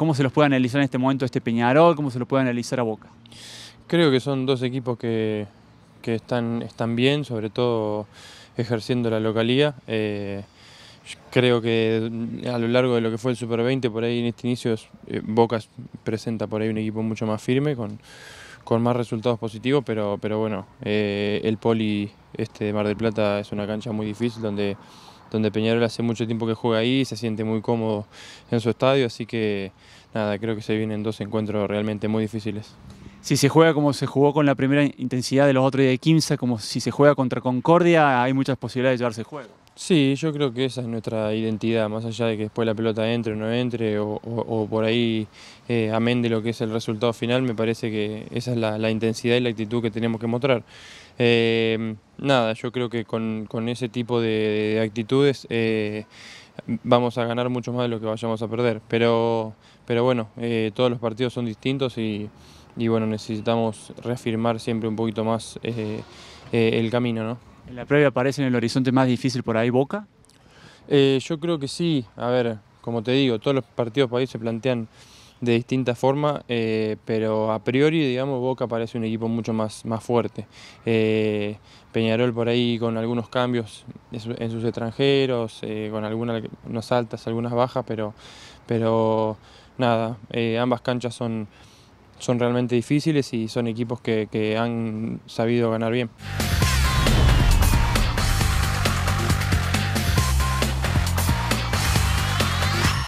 ¿Cómo se los puede analizar en este momento este Peñarol? ¿Cómo se los puede analizar a Boca? Creo que son dos equipos que, que están, están bien, sobre todo ejerciendo la localía. Eh, creo que a lo largo de lo que fue el Super 20, por ahí en este inicio, eh, Boca presenta por ahí un equipo mucho más firme, con, con más resultados positivos, pero, pero bueno, eh, el Poli este de Mar del Plata es una cancha muy difícil donde donde Peñarol hace mucho tiempo que juega ahí, se siente muy cómodo en su estadio, así que nada, creo que se vienen dos encuentros realmente muy difíciles. Si se juega como se jugó con la primera intensidad de los otros días de 15, como si se juega contra Concordia, hay muchas posibilidades de llevarse el juego. Sí, yo creo que esa es nuestra identidad, más allá de que después la pelota entre o no entre, o, por ahí eh, amén lo que es el resultado final, me parece que esa es la, intensidad y la actitud que tenemos que mostrar. Eh, Nada, yo creo que con, ese tipo de, actitudes eh, vamos a ganar mucho más de lo que vayamos a perder. Pero, pero bueno, eh, todos los partidos son distintos y, bueno, necesitamos reafirmar siempre un poquito más eh, el camino. ¿no? ¿En la previa aparece en el horizonte más difícil por ahí Boca? yo creo que sí. A ver, como te digo, todos los partidos por ahí se plantean de distinta forma, eh, pero a priori, digamos, Boca parece un equipo mucho más, más fuerte. Eh, Peñarol por ahí con algunos cambios en sus extranjeros, eh, con algunas altas, algunas bajas, pero, pero nada, ambas canchas son, son realmente difíciles y son equipos que, que han sabido ganar bien.